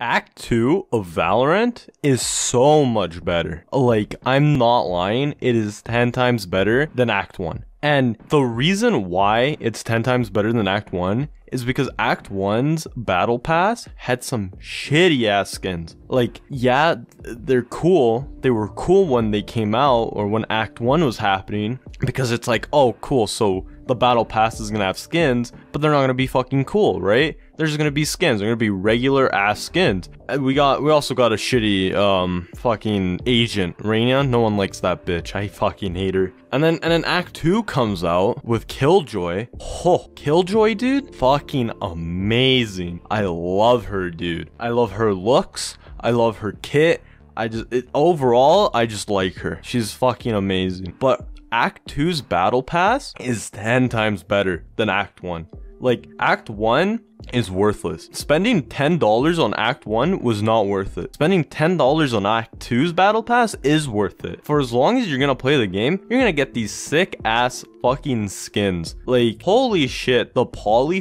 Act 2 of Valorant is so much better. Like, I'm not lying, it is 10 times better than Act 1. And the reason why it's 10 times better than Act 1 is because Act 1's Battle Pass had some shitty ass skins. Like, yeah, they're cool. They were cool when they came out or when Act 1 was happening because it's like, oh, cool. So the Battle Pass is gonna have skins, but they're not gonna be fucking cool, right? They're just gonna be skins. They're gonna be regular ass skins. We got, we also got a shitty, um, fucking agent, Raina. No one likes that bitch. I fucking hate her. And then, and then Act 2 comes out with Killjoy. Oh, Killjoy, dude? Fuck fucking amazing. I love her, dude. I love her looks. I love her kit. I just it, overall, I just like her. She's fucking amazing. But Act 2's battle pass is 10 times better than Act 1. Like, Act 1 is worthless. Spending $10 on Act 1 was not worth it. Spending $10 on Act 2's Battle Pass is worth it. For as long as you're gonna play the game, you're gonna get these sick ass fucking skins. Like, holy shit, the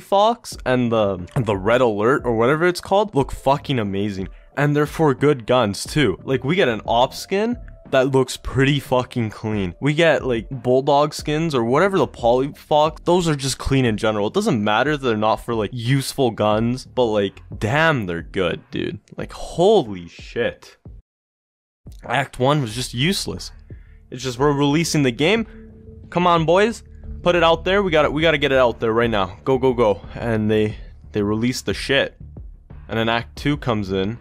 Fox and the, the Red Alert or whatever it's called look fucking amazing. And they're for good guns too. Like, we get an op skin, that looks pretty fucking clean. We get like bulldog skins or whatever the poly those are just clean in general. It doesn't matter that they're not for like useful guns, but like damn, they're good, dude. Like holy shit. Act 1 was just useless. It's just we're releasing the game. Come on, boys. Put it out there. We got it. We got to get it out there right now. Go, go, go. And they they release the shit. And then act 2 comes in.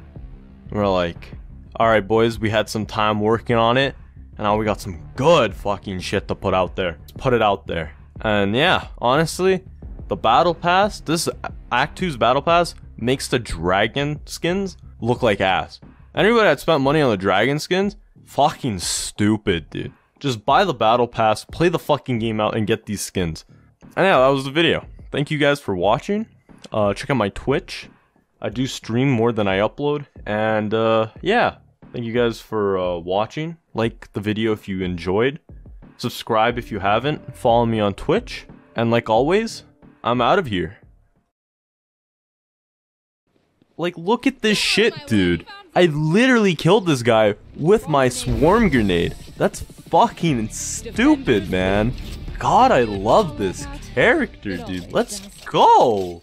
we're like, all right, boys, we had some time working on it, and now we got some good fucking shit to put out there. Let's put it out there. And yeah, honestly, the battle pass, this Act 2's battle pass makes the dragon skins look like ass. Anybody that spent money on the dragon skins, fucking stupid, dude. Just buy the battle pass, play the fucking game out, and get these skins. And yeah, that was the video. Thank you guys for watching. Uh, check out my Twitch. I do stream more than I upload. And uh, yeah, thank you guys for uh, watching. Like the video if you enjoyed. Subscribe if you haven't. Follow me on Twitch. And like always, I'm out of here. Like, look at this shit, dude. I literally killed this guy with my swarm grenade. That's fucking stupid, man. God, I love this character, dude. Let's go.